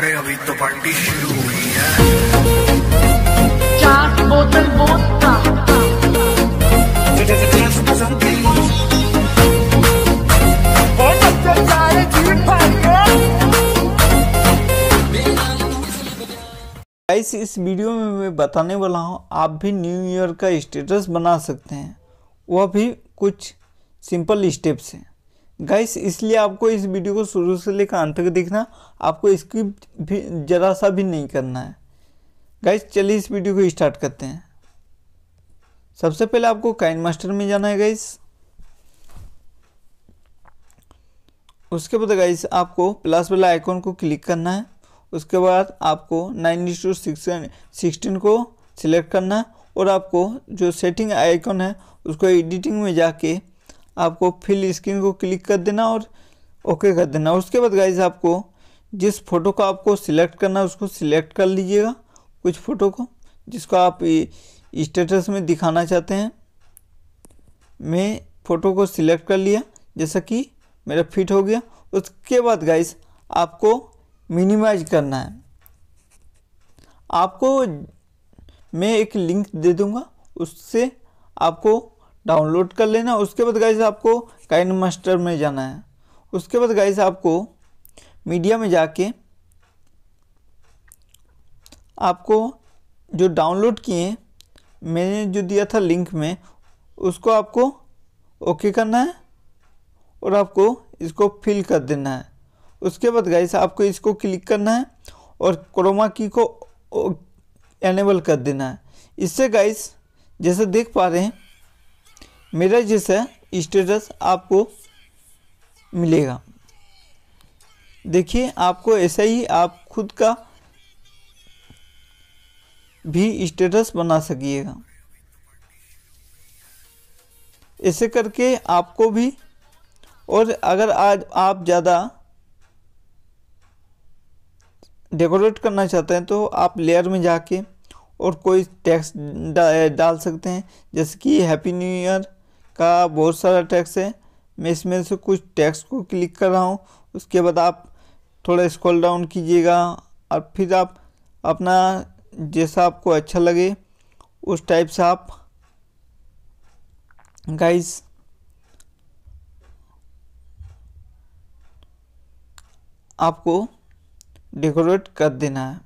अरे अभी तो पार्टी शुरू हुई है चार बोतल बोतका इस वीडियो में मैं बताने वाला हूँ आप भी न्यू ईयर का स्टेटस बना सकते हैं वह भी कुछ सिंपल स्टेप हैं गाइस इसलिए आपको इस वीडियो को शुरू से लेकर अंत तक देखना आपको स्किप भी ज़रा सा भी नहीं करना है गाइस चलिए इस वीडियो को स्टार्ट करते हैं सबसे पहले आपको काइन मास्टर में जाना है गाइस उसके बाद गाइस आपको प्लस वाला आइकॉन को क्लिक करना है उसके बाद आपको नाइन टू टू सिक्सटीन को सिलेक्ट करना है और आपको जो सेटिंग आइकॉन है उसको एडिटिंग में जाके आपको फिल स्क्रीन को क्लिक कर देना और ओके कर देना उसके बाद गाइज आपको जिस फ़ोटो को आपको सिलेक्ट करना है उसको सिलेक्ट कर लीजिएगा कुछ फ़ोटो को जिसको आप स्टेटस में दिखाना चाहते हैं मैं फ़ोटो को सिलेक्ट कर लिया जैसा कि मेरा फिट हो गया उसके बाद गाइस आपको मिनिमाइज करना है आपको मैं एक लिंक दे दूंगा उससे आपको डाउनलोड कर लेना उसके बाद गाइस आपको काइन मास्टर में जाना है उसके बाद गाइस आपको मीडिया में जाके आपको जो डाउनलोड किए मैंने जो दिया था लिंक में उसको आपको ओके करना है और आपको इसको फिल कर देना है उसके बाद गाइस आपको इसको क्लिक करना है और क्रोमा की को एनेबल कर देना है इससे गाइस जैसे देख पा रहे हैं मेरा जैसा स्टेटस आपको मिलेगा देखिए आपको ऐसा ही आप खुद का भी स्टेटस बना सकिएगा ऐसे करके आपको भी और अगर आज आप ज़्यादा डेकोरेट करना चाहते हैं तो आप लेयर में जाके और कोई टैक्स डा, डाल सकते हैं जैसे कि हैप्पी न्यू ईयर का बहुत सारा टैक्स है मैं इसमें से कुछ टैक्स को क्लिक कर रहा हूँ उसके बाद आप थोड़ा स्क्रॉल डाउन कीजिएगा और फिर आप अपना जैसा आपको अच्छा लगे उस टाइप से आप गाइस आपको डेकोरेट कर देना है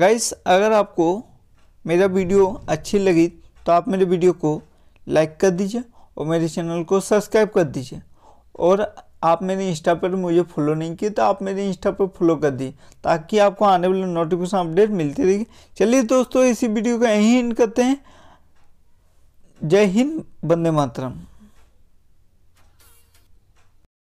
गाइस अगर आपको मेरा वीडियो अच्छी लगी तो आप मेरे वीडियो को लाइक कर दीजिए और मेरे चैनल को सब्सक्राइब कर दीजिए और आप मेरे इंस्टा पर मुझे फॉलो नहीं किए तो आप मेरे इंस्टा पर फॉलो कर दिए ताकि आपको आने वाले नोटिफिकेशन अपडेट मिलती रहेगी चलिए दोस्तों इसी वीडियो का यहीं करते हैं जय हिंद बंदे मातरम